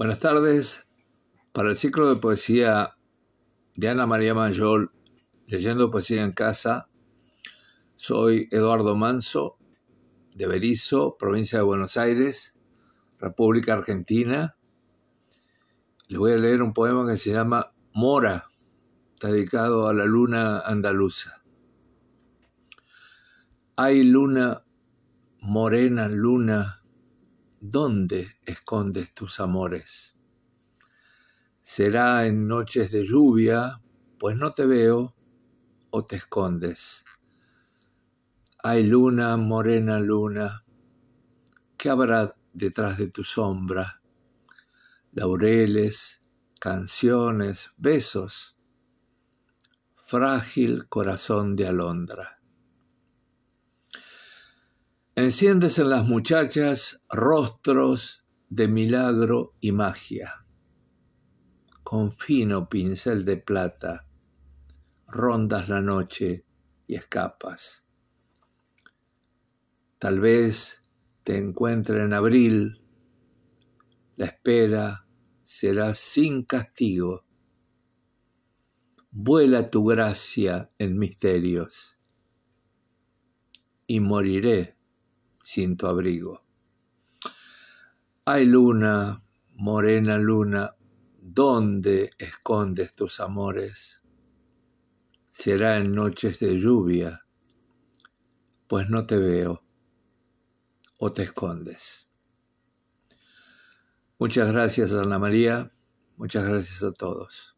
Buenas tardes. Para el ciclo de poesía de Ana María Mayol, leyendo poesía en casa, soy Eduardo Manso, de Berizo, provincia de Buenos Aires, República Argentina. Les voy a leer un poema que se llama Mora, dedicado a la luna andaluza. Hay luna, morena luna, dónde escondes tus amores. Será en noches de lluvia, pues no te veo o te escondes. Ay luna, morena luna, ¿qué habrá detrás de tu sombra? Laureles, canciones, besos. Frágil corazón de alondra enciendes en las muchachas rostros de milagro y magia. Con fino pincel de plata rondas la noche y escapas. Tal vez te encuentre en abril, la espera será sin castigo. Vuela tu gracia en misterios y moriré sin tu abrigo. Ay luna, morena luna, ¿dónde escondes tus amores? Será en noches de lluvia, pues no te veo o te escondes. Muchas gracias, Ana María. Muchas gracias a todos.